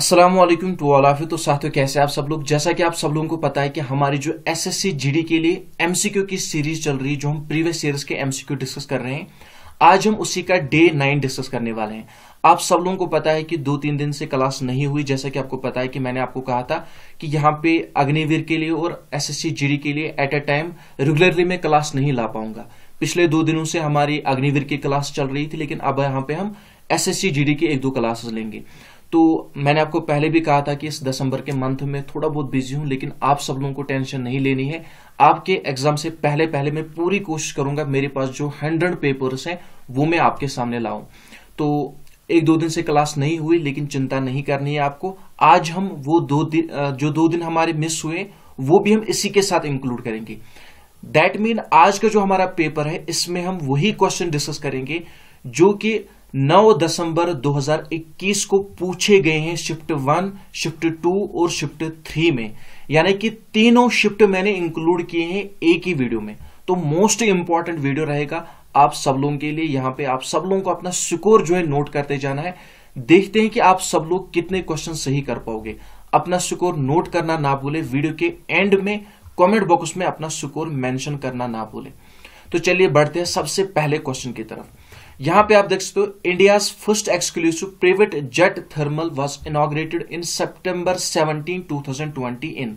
Aslam to ऑलाफी तो साथियों कैसे आप सब लोग जैसा कि आप सब लोगों को पता है कि हमारी जो जी डी के लिए एमसीक्यू की सीरीज चल रही है जो हम प्रीवियस सीरीज के एमसीक्यू डिस्कस कर रहे हैं आज हम उसी का डे नाइन डिस्कस करने वाले हैं आप सब लोगों को पता है कि दो तीन दिन से क्लास नहीं हुई जैसा कि आपको पता है कि मैंने आपको कहा था कि यहाँ पे अग्निवीर के लिए और एसएससी जीडी के लिए एट अ टाइम रेगुलरली मैं क्लास नहीं ला पाऊंगा पिछले दो दिनों से हमारी अग्निवीर की क्लास चल रही थी लेकिन अब यहाँ पे हम जी डी की एक दो क्लासेस लेंगे तो मैंने आपको पहले भी कहा था कि इस दिसंबर के मंथ में थोड़ा बहुत बिजी हूं लेकिन आप सब लोगों को टेंशन नहीं लेनी है आपके एग्जाम से पहले पहले मैं पूरी कोशिश करूंगा मेरे पास जो हंड्रेड पेपर्स हैं वो मैं आपके सामने लाऊं तो एक दो दिन से क्लास नहीं हुई लेकिन चिंता नहीं करनी है आपको आज हम वो दो दिन जो दो दिन हमारे मिस हुए वो भी हम इसी के साथ इंक्लूड करेंगे दैट मीन आज का जो हमारा पेपर है इसमें हम वही क्वेश्चन डिस्कस करेंगे जो कि 9 दिसंबर 2021 को पूछे गए हैं शिफ्ट वन शिफ्ट टू और शिफ्ट थ्री में यानी कि तीनों शिफ्ट मैंने इंक्लूड किए हैं एक ही वीडियो में तो मोस्ट इंपॉर्टेंट वीडियो रहेगा आप सब लोगों के लिए यहां पे आप सब लोगों को अपना स्कोर जो है नोट करते जाना है देखते हैं कि आप सब लोग कितने क्वेश्चन सही कर पाओगे अपना स्कोर नोट करना ना भूले वीडियो के एंड में कमेंट बॉक्स में अपना स्कोर मेंशन करना ना भूले तो चलिए बढ़ते हैं सबसे पहले क्वेश्चन की तरफ यहां पे आप देख सकते हो India first exclusive private jet thermal was inaugurated in September thousand twenty in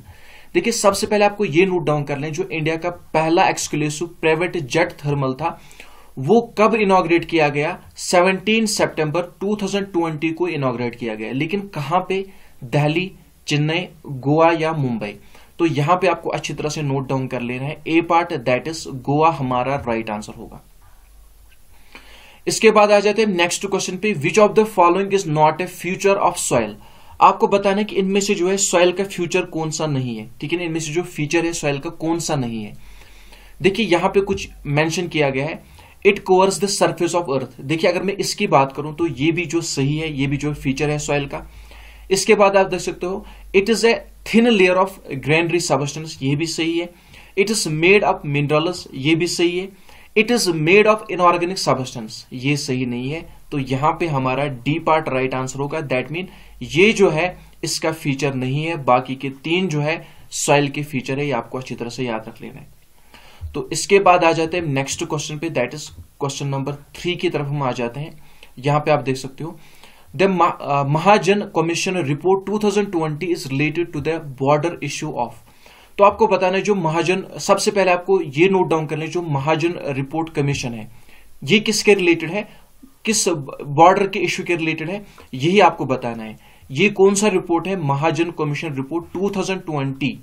देखिए सबसे पहले आपको ये नोट डाउन कर लें जो इंडिया का पहला एक्सक्लूसिव प्राइवेट जेट थर्मल था वो कब इनोग्रेट किया गया 17 सितंबर 2020 को इनोग्रेट किया गया लेकिन कहां पे दिल्ली चेन्नई गोवा या मुंबई तो यहां पे आपको अच्छी तरह से नोट डाउन कर लेना है A part that is Goa हमारा राइट आंसर होगा इसके बाद आ जाते हैं नेक्स्ट क्वेश्चन पे which of the following is not a future of soil आपको बताना कि इनमें से जो है सॉइल का फ्यूचर कौन सा नहीं है ठीक है ना इनमें से जो फ्यूचर है सॉइल का कौन सा नहीं है देखिए यहां पे कुछ मेंशन किया गया है it covers the surface of earth देखिए अगर मैं इसकी बात करूं तो ये भी जो सही है ये भी जो फीचर है सॉइल का इसके बाद आप देख सकते हो it is a thin layer of granular substance ये भी सही है it is made up minerals ये भी सही है it is made of inorganic substance ये सही नहीं है तो यहां पे हमारा डी पार्ट राइट आंसर होगा दैट मीन ये जो है इसका फीचर नहीं है बाकी के तीन जो है सॉइल के फीचर है ये आपको अच्छी तरह से याद रख लेना है तो इसके बाद आ जाते हैं नेक्स्ट क्वेश्चन पे that is question number three की तरफ हम आ जाते हैं यहां पे आप देख सकते हो the Mahajan commission report 2020 is related to the border issue of तो आपको बताना है जो महाजन सबसे पहले आपको ये नोट डाउन करना है जो महाजन रिपोर्ट कमीशन है ये किसके रिलेटेड है किस बॉर्डर के इश्यू के रिलेटेड है यही आपको बताना है ये कौन सा रिपोर्ट है महाजन कमीशन रिपोर्ट 2020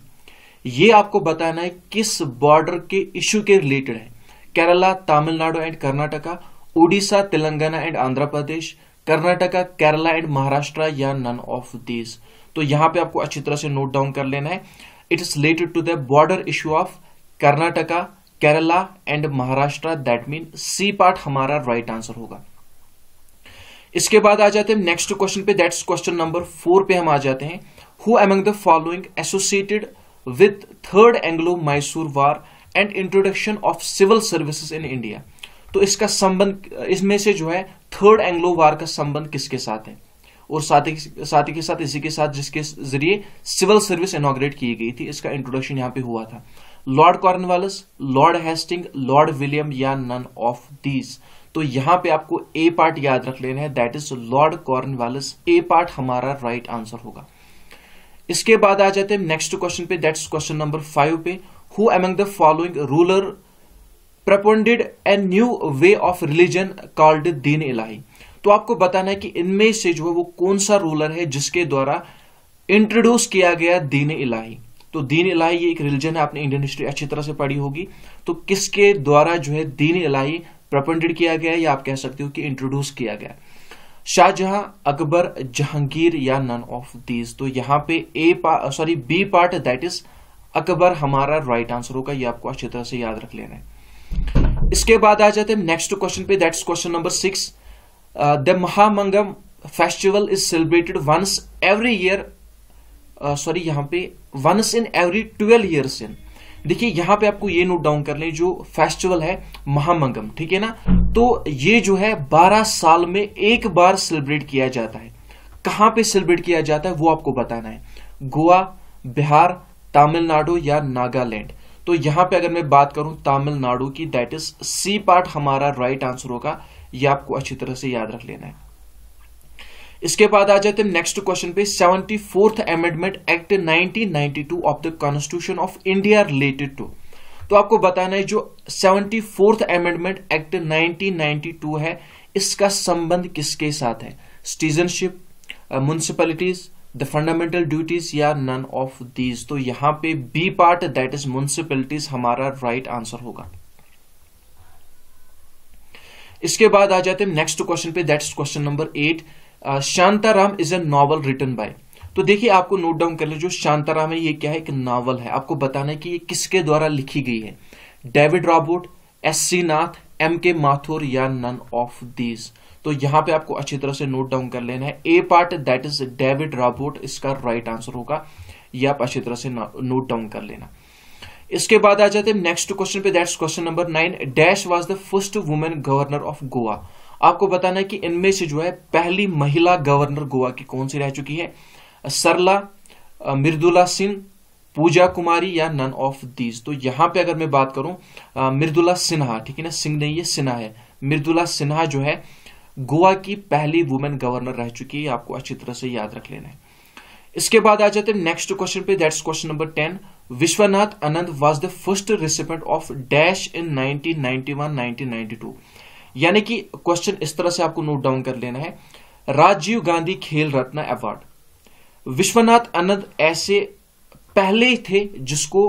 ये आपको बताना है किस बॉर्डर के इश्यू के रिलेटेड है Kerala Tamil Nadu and Karnataka Orissa Telangana and Andhra Pradesh Karnataka Kerala and Maharashtra या नन ऑफ दिस तो यहां पे आपको अच्छी तरह से नोट डाउन कर लेना है It is related to the border issue of Karnataka, Kerala and Maharashtra. That means C part हमारा right answer होगा इसके बाद आ जाते हैं नेक्स्ट क्वेश्चन पे दैट्स क्वेश्चन नंबर फोर पे हम आ जाते हैं who among the following associated with third Anglo Mysore war and introduction of civil services in India तो इसका संबंध इसमें से जो है थर्ड एंग्लो वार का संबंध किसके साथ है और साथ ही साथ ही के साथ इसी के साथ जिसके जरिए सिविल सर्विस इनोग्रेट की गई थी इसका इंट्रोडक्शन यहाँ पे हुआ था Lord Cornwallis Lord Hasting Lord William या नन ऑफ दीज तो यहां पे आपको ए पार्ट याद रख लेना है that is Lord Cornwallis A part हमारा राइट right आंसर होगा इसके बाद आ जाते हैं नेक्स्ट क्वेश्चन पे दैट क्वेश्चन नंबर फाइव पे who among the following ruler propounded a new way of religion called Din Ilahi तो आपको बताना है कि इनमें से जो है वो कौन सा रूलर है जिसके द्वारा इंट्रोड्यूस किया गया दीन इलाही तो दीन इलाही ये एक रिलीजन है आपने इंडियन हिस्ट्री अच्छी तरह से पढ़ी होगी तो किसके द्वारा जो है दीन इलाही प्रपंडित किया गया या आप कह सकते हो कि इंट्रोड्यूस किया गया शाहजहां अकबर जहांगीर या नन ऑफ दीज तो यहां पे A sorry B part that is Akbar हमारा राइट आंसर होगा ये आपको अच्छी तरह से याद रख लेना है इसके बाद आ जाते हैं नेक्स्ट क्वेश्चन पे that's question number six the uh, the Mahamangam festival is celebrated once every year uh, sorry यहाँ पे once in every twelve years in देखिए यहाँ पे आपको ये नोट डाउन कर लें जो फेस्टिवल है महामंगम ठीक है ना तो ये जो है 12 साल में एक बार सेलिब्रेट किया जाता है कहाँ पे सेलिब्रेट किया जाता है वो आपको बताना है गोवा बिहार तमिलनाडु या नागालैंड तो यहां पे अगर मैं बात करूं तमिलनाडु की दैट इज सी पार्ट हमारा राइट आंसर होगा ये आपको अच्छी तरह से याद रख लेना है इसके बाद आ जाते हैं नेक्स्ट क्वेश्चन पे seventy fourth amendment act 1992 of the constitution of India related to तो आपको बताना है जो सेवेंटी फोर्थ अमेंडमेंट एक्ट 1992 है इसका संबंध किसके साथ है citizenship municipalities the fundamental duties या नन ऑफ दीज तो यहां पे B part that is municipalities हमारा राइट right आंसर होगा इसके बाद आ जाते हैं नेक्स्ट क्वेश्चन पे that question number eight Shantaram is a novel written by तो देखिए आपको नोट डाउन कर ले जो शांताराम है ये क्या है एक नॉवल है आपको बताना है कि ये किसके द्वारा लिखी गई है David Roberts S C Nath M K Mathur या नन ऑफ दीज तो यहां पे आपको अच्छी तरह से नोट डाउन कर लेना है A part that is David Roberts इसका राइट right आंसर होगा ये आप अच्छी तरह से नोट डाउन कर लेना इसके बाद आ जाते हैं नेक्स्ट क्वेश्चन पे that's question number nine dash was the first women governor of Goa आपको बताना है कि इनमें से जो है पहली महिला गवर्नर गोवा की कौन सी रह चुकी है सरला मृदुला सिंह पूजा कुमारी या नन ऑफ दीज तो यहां पे अगर मैं बात करूं मृदुला सिन्हा ठीक है ना सिंह नहीं है सिन्हा है मृदुला सिन्हा जो है गोवा की पहली वुमेन गवर्नर रह चुकी है आपको अच्छी तरह से याद रख लेना है इसके बाद आ जाते हैं नेक्स्ट क्वेश्चन पे that's question number ten Vishwanath Anand was the first recipient of dash in 1991-1992 यानी कि क्वेश्चन इस तरह से आपको नोट डाउन कर लेना है राजीव गांधी खेल रत्न अवार्ड विश्वनाथ आनंद ऐसे पहले ही थे जिसको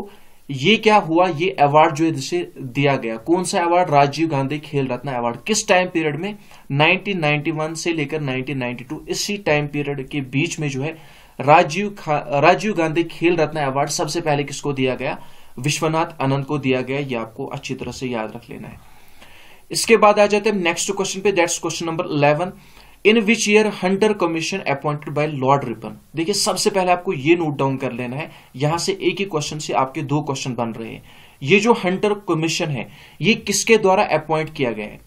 ये क्या हुआ ये अवार्ड जो है जिसे दिया गया कौन सा अवार्ड राजीव गांधी खेल रत्न अवार्ड किस टाइम पीरियड में 1991 से लेकर 1992 इसी टाइम पीरियड के बीच में जो है राजीव राजीव गांधी खेल रत्न अवार्ड सबसे पहले किसको दिया गया विश्वनाथ आनंद को दिया गया यह आपको अच्छी तरह से याद रख लेना है इसके बाद आ जाते हैं नेक्स्ट क्वेश्चन पे that's question number eleven in which year Hunter commission appointed by Lord Ripon देखिए सबसे पहले आपको ये नोट डाउन कर लेना है यहां से एक ही क्वेश्चन से आपके दो क्वेश्चन बन रहे हैं ये जो हंटर कमीशन है ये किसके द्वारा अपॉइंट किया गया है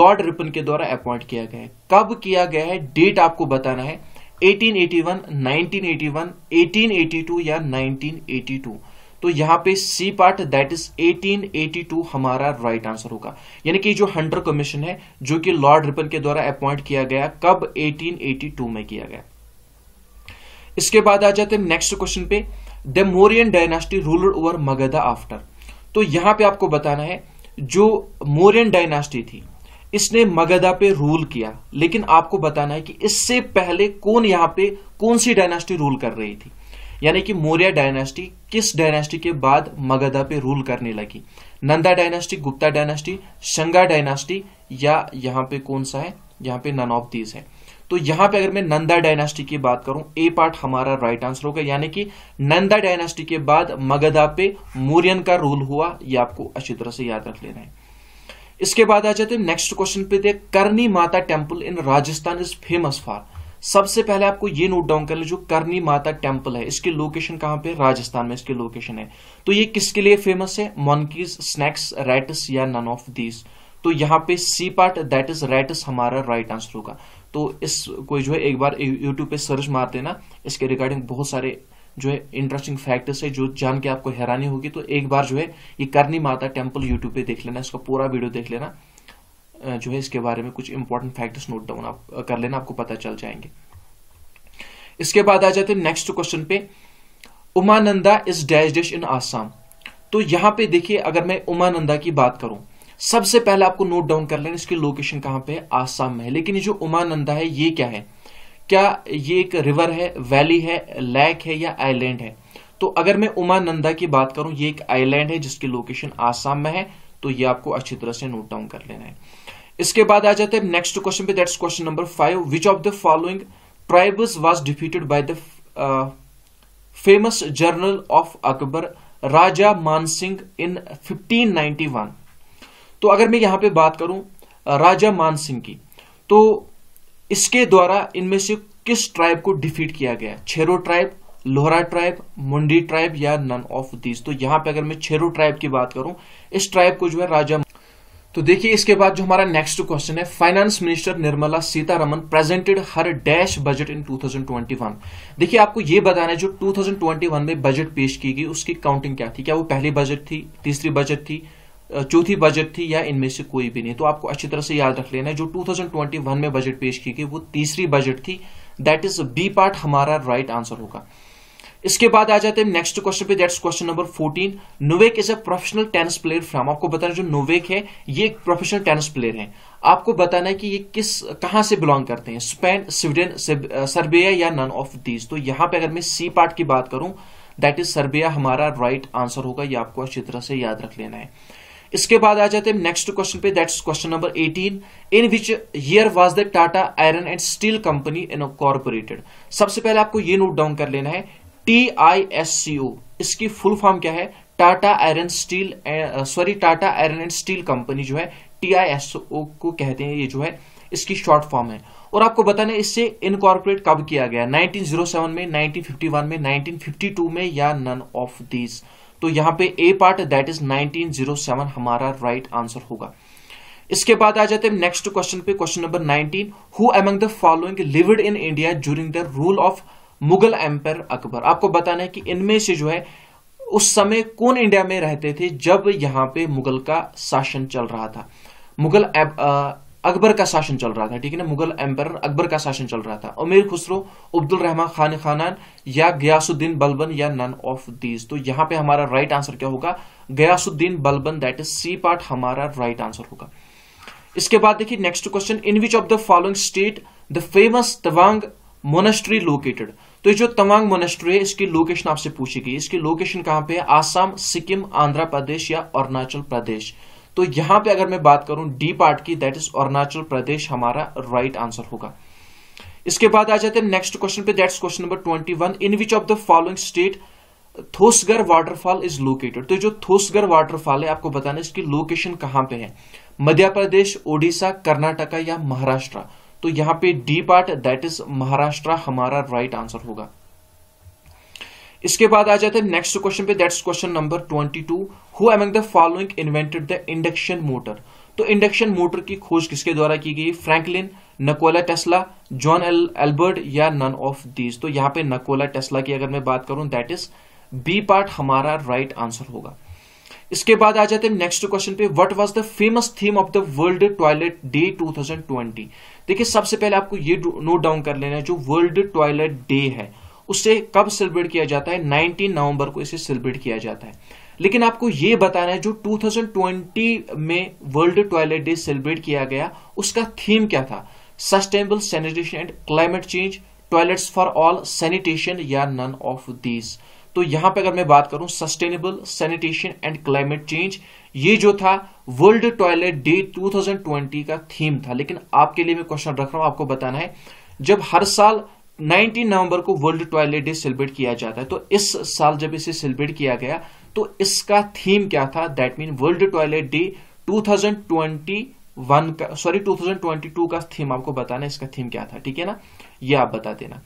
लॉर्ड रिपन के द्वारा अपॉइंट किया गया है कब किया गया है डेट आपको बताना है 1881, 1981, 1882 या 1982 तो यहां पे सी पार्ट दैट इज 1882 हमारा राइट right आंसर होगा यानी कि जो हंटर कमीशन है जो कि लॉर्ड रिपन के द्वारा अपॉइंट किया गया कब 1882 में किया गया इसके बाद आ जाते हैं नेक्स्ट क्वेश्चन पे the Mauryan dynasty ruler over Magadha after तो यहां पे आपको बताना है जो मोरियन डायनास्टी थी इसने मगधा पे रूल किया लेकिन आपको बताना है कि इससे पहले कौन यहाँ पे कौन सी डायनेस्टी रूल कर रही थी यानी कि मौर्य डायनेस्टी किस डायनेस्टी के बाद मगधा पे रूल करने लगी Nanda dynasty Gupta dynasty Shunga dynasty या यहाँ पे कौन सा है यहाँ पे नन ऑफ दीज है तो यहाँ पे अगर मैं नंदा डायनेस्टी की बात करूं ए पार्ट हमारा राइट आंसर होगा यानी कि नंदा डायनेस्टी के बाद मगधा पे मौर्यन का रूल हुआ ये आपको अच्छी तरह से याद रख लेना है इसके बाद आ जाते हैं नेक्स्ट क्वेश्चन पे the Karni Mata temple in Rajasthan is famous for सबसे पहले आपको ये नोट डाउन कर लो जो करनी माता टेम्पल है इसकी लोकेशन कहां पे राजस्थान में इसकी लोकेशन है तो ये किसके लिए फेमस है मॉन्कीज स्नैक्स रेटस या नन ऑफ दीज तो यहाँ पे C part that is rats हमारा राइट आंसर होगा तो इस कोई जो है एक बार यूट्यूब पे सर्च मार देना इसके रिगार्डिंग बहुत सारे जो है इंटरेस्टिंग फैक्टर्स है जो जान के आपको हैरानी होगी तो एक बार जो है ये करनी माता टेम्पल यूट्यूब पे देख लेना इसका पूरा वीडियो देख लेना जो है इसके बारे में कुछ इंपॉर्टेंट फैक्टर्स नोट डाउन आप कर लेना आपको पता चल जाएंगे इसके बाद आ जाते हैं नेक्स्ट क्वेश्चन पे Umananda is dash dash in Assam तो यहां पे देखिए अगर मैं उमानंदा की बात करूं सबसे पहले आपको नोट डाउन कर लेना इसकी लोकेशन कहाँ पे है आसाम में है लेकिन ये जो उमानंदा है ये क्या है क्या ये एक रिवर है वैली है लैक है या आइलैंड है तो अगर मैं उमानंदा की बात करूं ये एक आइलैंड है जिसकी लोकेशन आसाम में है तो ये आपको अच्छी तरह से नोट डाउन कर लेना है इसके बाद आ जाते हैं नेक्स्ट क्वेश्चन पे that's question number five which of the following tribes was defeated by the famous general of Akbar Raja Mansingh in fifteen तो अगर मैं यहां पर बात करूं राजा uh, मानसिंह की तो इसके द्वारा इनमें से किस ट्राइब को डिफीट किया गया Chero tribe Lohara tribe Munda tribe या नन ऑफ दीज तो यहां पे अगर मैं छेरो ट्राइब की बात करूं इस ट्राइब को जो है राजा तो देखिए इसके बाद जो हमारा नेक्स्ट क्वेश्चन है finance minister Nirmala Sitharaman presented her dash budget in 2021 देखिए आपको यह बताना है जो 2021 में बजट पेश की गई उसकी काउंटिंग क्या थी क्या वो पहली बजट थी तीसरी बजट थी चौथी बजट थी या इनमें से कोई भी नहीं तो आपको अच्छी तरह से याद रख लेना है जो 2021 में बजट पेश की गई वो तीसरी बजट थी दैट इज बी पार्ट हमारा राइट right आंसर होगा इसके बाद आ जाते हैं नेक्स्ट क्वेश्चन पे that's question number 14 Novak is a professional tennis player from आपको बताना जो नोवेक है ये एक प्रोफेशनल टेनिस प्लेयर है आपको बताना है कि ये किस कहां से बिलोंग करते हैं स्पेन स्वीडन सर्बिया या नन ऑफ दीज तो यहां पे अगर मैं सी पार्ट की बात करूं दैट इज सर्बिया हमारा राइट right आंसर होगा ये आपको अच्छी तरह से याद रख लेना है इसके बाद आ जाते हैं नेक्स्ट क्वेश्चन पे that's question number 18 in which year was the Tata iron and steel company incorporated सबसे पहले आपको ये नोट डाउन कर लेना है टी आई एस सी ओ इसकी फुल फॉर्म क्या है Tata iron steel sorry Tata iron and steel company जो है टी आई एस ओ को कहते हैं ये जो है इसकी शॉर्ट फॉर्म है और आपको बताना है इससे इनकॉर्पोरेट कब किया गया 1907 में 1951 में 1952 में या नन ऑफ दीज तो यहां पे ए पार्ट दैट इज 1907 हमारा राइट right आंसर होगा इसके बाद आ जाते हैं नेक्स्ट क्वेश्चन पे question number 19 who among the following lived in India during the rule of Mughal empire Akbar आपको बताना है कि इनमें से जो है उस समय कौन इंडिया में रहते थे जब यहां पे मुगल का शासन चल रहा था मुगल अकबर का शासन चल रहा था ठीक है ना मुगल एम्पर अकबर का शासन चल रहा था अमीर खुसरो अब्दुल रहमान खान खानान या गयासुद्दीन बलबन या नन ऑफ दीज तो यहाँ पे हमारा राइट आंसर क्या होगा Ghiyasuddin Balban that is C part हमारा राइट आंसर होगा इसके बाद देखिए next question in which of the following state the famous Tawang monastery located तो ये जो तवांग मोनेस्ट्री है इसकी लोकेशन आपसे पूछी गई इसकी लोकेशन कहां पे है आसाम सिक्किम आंध्र प्रदेश या अरुणाचल प्रदेश तो यहां पे अगर मैं बात करूं डी पार्ट की दैट इज अरुणाचल प्रदेश हमारा राइट right आंसर होगा इसके बाद आ जाते हैं नेक्स्ट क्वेश्चन पे that question number twenty one in which of the following state Thoseghar waterfall is located तो जो थोसगर वाटरफॉल है आपको बताना इसकी लोकेशन कहां पे है मध्य प्रदेश ओडिशा कर्नाटका या महाराष्ट्र तो यहां पे D part that is Maharashtra हमारा राइट right आंसर होगा इसके बाद आ जाते हैं नेक्स्ट क्वेश्चन पे that's question number 22 who among the following invented the induction motor तो इंडक्शन मोटर की खोज किसके द्वारा की गई Franklin Nikola Tesla John L Albert या नन ऑफ दीज तो यहाँ पे नकोला टेस्ला की अगर मैं बात करूं दैट इज बी पार्ट हमारा राइट right आंसर होगा इसके बाद आ जाते हैं नेक्स्ट क्वेश्चन पे what was the famous theme of the world toilet day 2020 देखिए सबसे पहले आपको ये नोट डाउन कर लेना है जो वर्ल्ड टॉयलेट डे है उसे कब सेलिब्रेट किया जाता है 19 नवंबर को इसे सेलिब्रेट किया जाता है लेकिन आपको यह बताना है जो 2020 में वर्ल्ड टॉयलेट डे सेलिब्रेट किया गया उसका थीम क्या था sustainable sanitation and climate change toilets for all sanitation या नन ऑफ दीज तो यहां पे अगर मैं बात करूं sustainable sanitation and climate change ये जो था वर्ल्ड टॉयलेट डे 2020 का थीम था लेकिन आपके लिए मैं क्वेश्चन रख रहा हूं आपको बताना है जब हर साल 19 नवंबर को वर्ल्ड टॉयलेट डे सेलिब्रेट किया जाता है तो इस साल जब इसे सेलिब्रेट किया गया तो इसका थीम क्या था that mean world toilet day 2021 का सॉरी 2022 का थीम आपको बताना इसका थीम क्या था ठीक है ना ये आप बता देना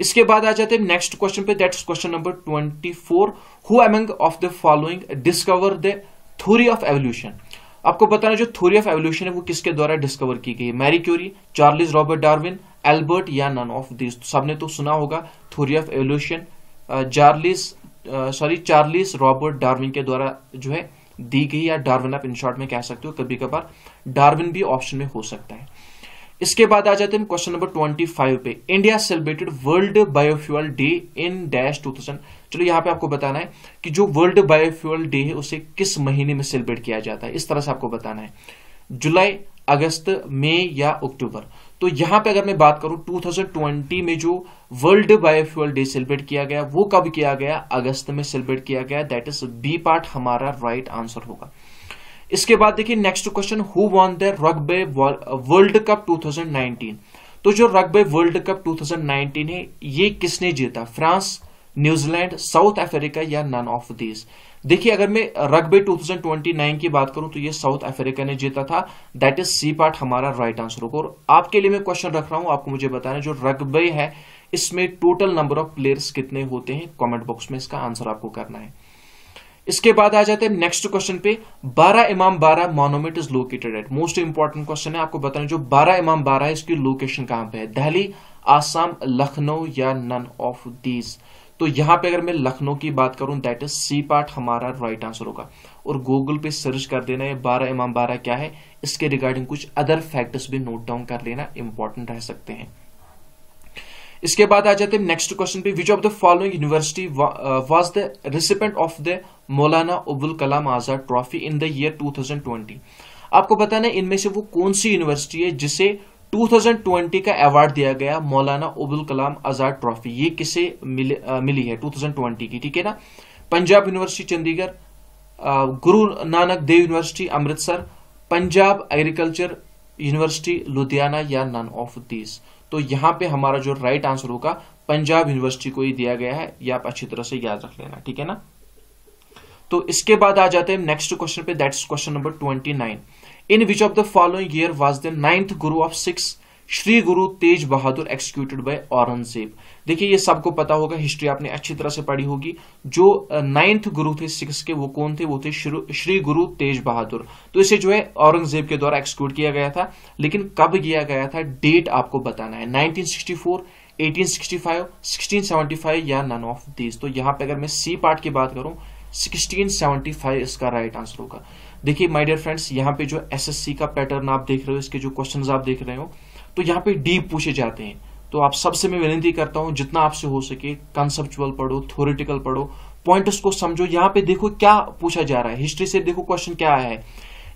इसके बाद आ जाते हैं नेक्स्ट क्वेश्चन पे that question number 24 who among of the following discover the theory of evolution आपको बताना जो थ्योरी ऑफ एवोल्यूशन है वो किसके द्वारा डिस्कवर की गई Marie Curie Charles Robert Darwin Albert या नन ऑफ दिस सबने तो सुना होगा theory of evolution Charles sorry Charles Robert Darwin के द्वारा जो है दी गई या डार्विन आप इन शॉर्ट में कह सकते हो कभी कभार डार्विन भी ऑप्शन में हो सकता है इसके बाद आ जाते हैं क्वेश्चन नंबर ट्वेंटी फाइव पे India celebrated world biofuel day in dash two thousand चलो यहाँ पे आपको बताना है कि जो वर्ल्ड बायोफ्यूअल डे है उसे किस महीने में सेलिब्रेट किया जाता है इस तरह से आपको बताना है जुलाई अगस्त मई या अक्टूबर तो यहां पे अगर मैं बात करूं 2020 में जो वर्ल्ड बायोफ्यूल डे सेलिब्रेट किया गया वो कब किया गया अगस्त में सेलिब्रेट किया गया दैट इज बी पार्ट हमारा राइट right आंसर होगा इसके बाद देखिए next question who won the rugby world cup 2019 तो जो रगबे वर्ल्ड कप 2019 है ये किसने जीता फ्रांस न्यूजीलैंड साउथ अफ्रीका या नन ऑफ दीज देखिए अगर मैं रगबे 2029 की बात करूं तो ये साउथ अफ्रीका ने जीता था दैट इज सी पार्ट हमारा राइट आंसर होगा और आपके लिए मैं क्वेश्चन रख रहा हूं आपको मुझे बताना जो रगबे है इसमें टोटल नंबर ऑफ प्लेयर्स कितने होते हैं कमेंट बॉक्स में इसका आंसर आपको करना है इसके बाद आ जाते हैं नेक्स्ट क्वेश्चन पे Bara Imambara monument is located at most important question है आपको बताना जो बारह इमाम बारह है इसकी लोकेशन कहां पे है दहली आसाम लखनऊ या नन ऑफ दीज तो यहां पे अगर मैं लखनऊ की बात करूं दैट इज सी पार्ट हमारा राइट आंसर होगा और गूगल पे सर्च कर देना ये बारह इमाम बारह क्या है इसके रिगार्डिंग कुछ अदर फैक्टर्स भी नोट डाउन कर लेना इंपॉर्टेंट रह सकते हैं इसके बाद आ जाते हैं नेक्स्ट क्वेश्चन पे which of the following university was the recipient of the Maulana Abul Kalam Azad trophy in the year two आपको बताना है इनमें से वो कौन सी यूनिवर्सिटी है जिसे 2020 का अवार्ड दिया गया मौलाना अब्दुल कलाम आजाद ट्रॉफी ये किसे मिल, आ, मिली है 2020 की ठीक है ना Punjab university Chandigarh Guru Nanak Dev university Amritsar Punjab agriculture university Ludhiana या नन ऑफ दीज तो यहां पे हमारा जो राइट आंसर होगा पंजाब यूनिवर्सिटी को ही दिया गया है यह आप अच्छी तरह से याद रख लेना ठीक है ना तो इसके बाद आ जाते हैं नेक्स्ट क्वेश्चन पे that's question number twenty nine in which of the following year was the ninth guru of Sikhs Shri Guru Tegh Bahadur executed by Aurangzeb देखिए ये सबको पता होगा हिस्ट्री आपने अच्छी तरह से पढ़ी होगी जो नाइन्थ गुरु थे सिक्स के वो कौन थे वो थे श्री गुरु तेज बहादुर तो इसे जो है औरंगजेब के द्वारा एक्सिक्यूट किया गया था लेकिन कब किया गया था डेट आपको बताना है 1964 1865 1675 या नन ऑफ दीज तो यहां पे अगर मैं सी पार्ट की बात करूं 1675 इसका राइट आंसर होगा देखिए माय डियर फ्रेंड्स यहाँ पे जो एसएससी का पैटर्न आप देख रहे हो इसके जो क्वेश्चंस आप देख रहे हो तो यहाँ पे डीप पूछे जाते हैं तो आप सबसे मैं विनती करता हूँ जितना आपसे हो सके कंसेप्चुअल पढ़ो थोरिटिकल पढ़ो पॉइंट्स को समझो यहाँ पे देखो क्या पूछा जा रहा है हिस्ट्री से देखो क्वेश्चन क्या आया है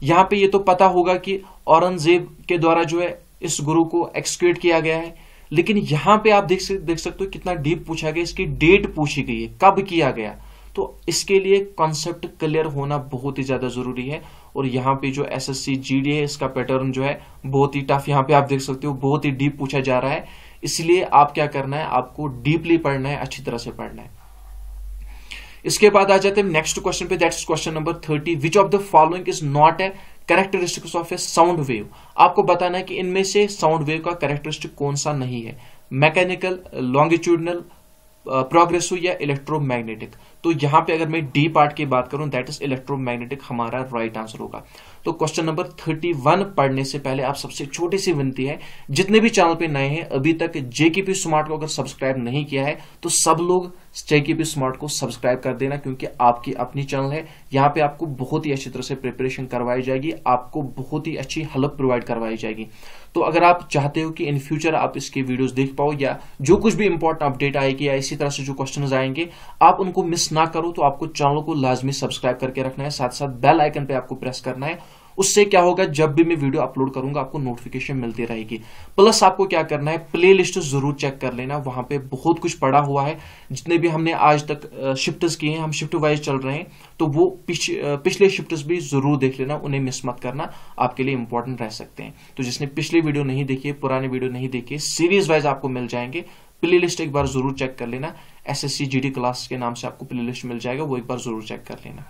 यहाँ पे ये तो पता होगा कि औरंगजेब के द्वारा जो है इस गुरु को एक्सक्यूट किया गया है लेकिन यहाँ पे आप देख सकते हो कितना डीप पूछा गया इसकी डेट पूछी गई है कब किया गया तो इसके लिए कॉन्सेप्ट क्लियर होना बहुत ही ज़्यादा ज़रूरी है और यहाँ पे जो S S C G D है इसका पैटर्न जो है बहुत ही टफ यहाँ पे आप देख सकते हो बहुत ही डीप पूछा जा रहा है इसलिए आप क्या करना है आपको डीपली पढ़ना है अच्छी तरह से पढ़ना है इसके बाद आ जाते हैं नेक्स्ट क्वेश्चन पे that's question number thirty which of the following is not a characteristics of a sound wave आपको बताना है कि इनमें से साउंड वेव का करेक्टरिस्टिक कौन सा नहीं है मैकेनिकल लॉन्गिट्यूडनल प्रोग्रेसिव या इलेक्ट्रोमैग्नेटिक तो यहाँ पे अगर मैं डी पार्ट की बात करूं दैट इज इलेक्ट्रोमैग्नेटिक हमारा राइट आंसर होगा तो क्वेश्चन नंबर थर्टी वन पढ़ने से पहले आप सबसे छोटी सी विनती है जितने भी चैनल पे नए हैं अभी तक जेकेपी स्मार्ट को अगर सब्सक्राइब नहीं किया है तो सब लोग जेकेपी स्मार्ट को सब्सक्राइब कर देना क्योंकि आपकी अपनी चैनल है यहां पे आपको बहुत ही अच्छी तरह से प्रिपरेशन करवाई जाएगी आपको बहुत ही अच्छी हेल्प प्रोवाइड करवाई जाएगी तो अगर आप चाहते हो कि इन फ्यूचर आप इसके वीडियोज देख पाओ या जो कुछ भी इंपॉर्टेंट अपडेट आएगी या इसी तरह से जो क्वेश्चन आएंगे आप उनको मिस ना करो तो आपको चैनल को लाजमी सब्सक्राइब करके रखना है साथ साथ बेल आइकन पे आपको प्रेस करना है उससे क्या होगा जब भी मैं वीडियो अपलोड करूंगा आपको नोटिफिकेशन मिलती रहेगी प्लस आपको क्या करना है प्लेलिस्ट जरूर चेक कर लेना वहां पे बहुत कुछ पड़ा हुआ है जितने भी हमने आज तक शिफ्ट्स किए हैं हम शिफ्ट वाइज चल रहे हैं तो वो पिछ, पिछले शिफ्ट्स भी जरूर देख लेना उन्हें मिस मत करना आपके लिए इंपॉर्टेंट रह सकते हैं तो जिसने पिछले वीडियो नहीं देखी पुराने वीडियो नहीं देखे सीरीज वाइज आपको मिल जाएंगे प्ले एक बार जरूर चेक कर लेना S S C G D class के नाम से आपको प्ले लिस्ट मिल जाएगा वो एक बार जरूर चेक कर लेना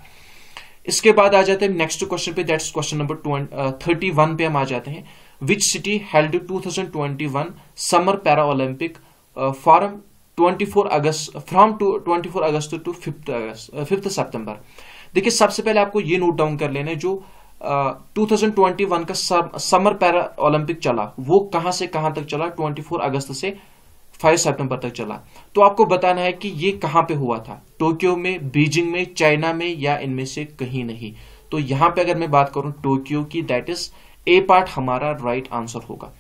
इसके बाद आ जाते हैं नेक्स्ट क्वेश्चन पे that's question number thirty one पे हम आ जाते हैं which city held two thousand twenty one summer para olympic from twenty four August from to twenty four August to fifth August fifth September देखिए सबसे पहले आपको ये नोट डाउन कर लेना है जो टू थाउजेंड ट्वेंटी वन का समर पैरा ओलंपिक चला वो कहां से कहां तक चला ट्वेंटी फोर अगस्त से फाइव सितंबर तक चला तो आपको बताना है कि ये कहां पे हुआ था टोक्यो में बीजिंग में चाइना में या इनमें से कहीं नहीं तो यहां पे अगर मैं बात करूं टोक्यो की दैट इज ए पार्ट हमारा राइट right आंसर होगा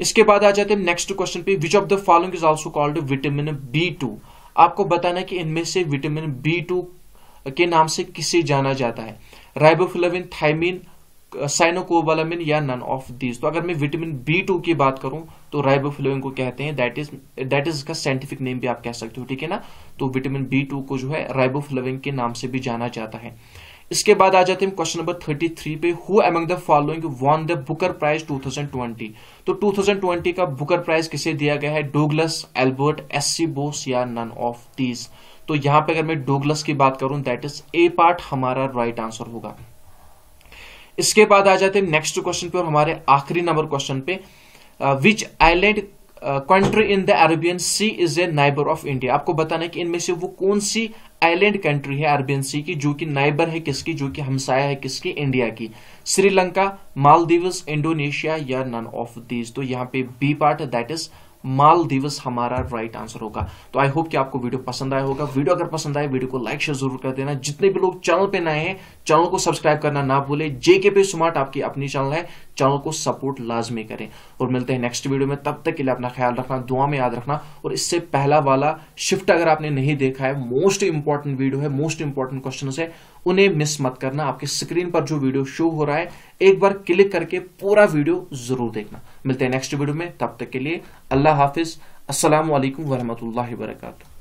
इसके बाद आ जाते हैं नेक्स्ट क्वेश्चन पे which of the following is also called vitamin B two आपको बताना है कि इनमें से विटामिन बी टू के नाम से किसे जाना जाता है राइबोफिलोविन थाइमिन साइनोकोबालामिन या नन ऑफ दीज तो अगर मैं विटामिन बी टू की बात करूं तो राइबोफ्लोविन को कहते हैं दैट इज दैट इज इसका साइंटिफिक नेम भी आप कह सकते हो ठीक है ना तो विटामिन बी टू को जो है राइबोफ्लोविन के नाम से भी जाना जाता है इसके बाद आ जाते हैं क्वेश्चन नंबर थर्टी थ्री पे who among the following won the booker prize twenty तो ट्वेंटी का बुकर प्राइज किसे दिया गया है Douglas Albert S C Bose या नन ऑफ दीज तो यहां पे अगर मैं डोगलस की बात करूं दैट इज ए पार्ट हमारा राइट right आंसर होगा इसके बाद आ जाते हैं नेक्स्ट क्वेश्चन पे और हमारे आखिरी नंबर क्वेश्चन पे which island country in the Arabian sea is a neighbour of India आपको बताना है कि इनमें से वो कौन सी आइलैंड कंट्री है अरेबियन सी की जो कि नाइबर है किसकी जो कि हमसाया है किसकी इंडिया की श्रीलंका मालदीव्स इंडोनेशिया या नन ऑफ दीज तो यहाँ पे B part that is Maldives हमारा राइट आंसर होगा तो आई होप कि आपको वीडियो पसंद आया होगा वीडियो अगर पसंद आए वीडियो को लाइक शेयर जरूर कर देना जितने भी लोग चैनल पे नए हैं चैनल को सब्सक्राइब करना ना भूले जेके पे स्मार्ट आपकी अपनी चैनल है चैनल को सपोर्ट लाजमी करें और मिलते हैं नेक्स्ट वीडियो में तब तक के लिए अपना ख्याल रखना दुआ में याद रखना और इससे पहला वाला शिफ्ट अगर आपने नहीं देखा है मोस्ट इंपॉर्टेंट वीडियो है मोस्ट इंपॉर्टेंट क्वेश्चन है उन्हें मिस मत करना आपके स्क्रीन पर जो वीडियो शो हो रहा है एक बार क्लिक करके पूरा वीडियो जरूर देखना मिलते हैं नेक्स्ट वीडियो में तब तक के लिए अल्लाह हाफिज असल वरहमत ला